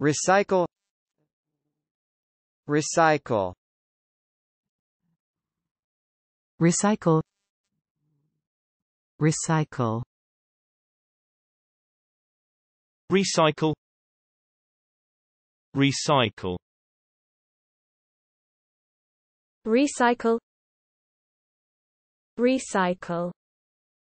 recycle recycle recycle recycle recycle recycle recycle recycle